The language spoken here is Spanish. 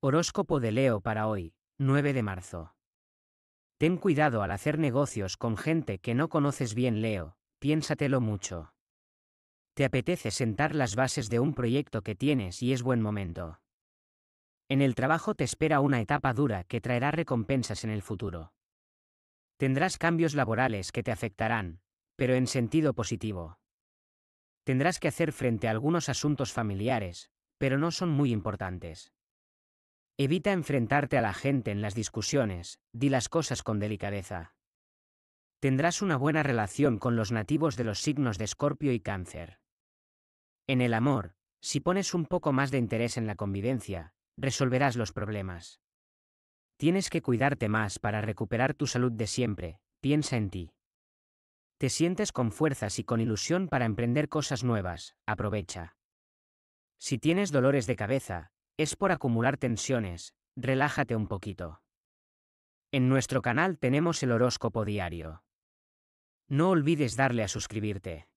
Horóscopo de Leo para hoy, 9 de marzo. Ten cuidado al hacer negocios con gente que no conoces bien, Leo, piénsatelo mucho. Te apetece sentar las bases de un proyecto que tienes y es buen momento. En el trabajo te espera una etapa dura que traerá recompensas en el futuro. Tendrás cambios laborales que te afectarán, pero en sentido positivo. Tendrás que hacer frente a algunos asuntos familiares, pero no son muy importantes. Evita enfrentarte a la gente en las discusiones, di las cosas con delicadeza. Tendrás una buena relación con los nativos de los signos de Escorpio y Cáncer. En el amor, si pones un poco más de interés en la convivencia, resolverás los problemas. Tienes que cuidarte más para recuperar tu salud de siempre, piensa en ti. Te sientes con fuerzas y con ilusión para emprender cosas nuevas, aprovecha. Si tienes dolores de cabeza, es por acumular tensiones, relájate un poquito. En nuestro canal tenemos el horóscopo diario. No olvides darle a suscribirte.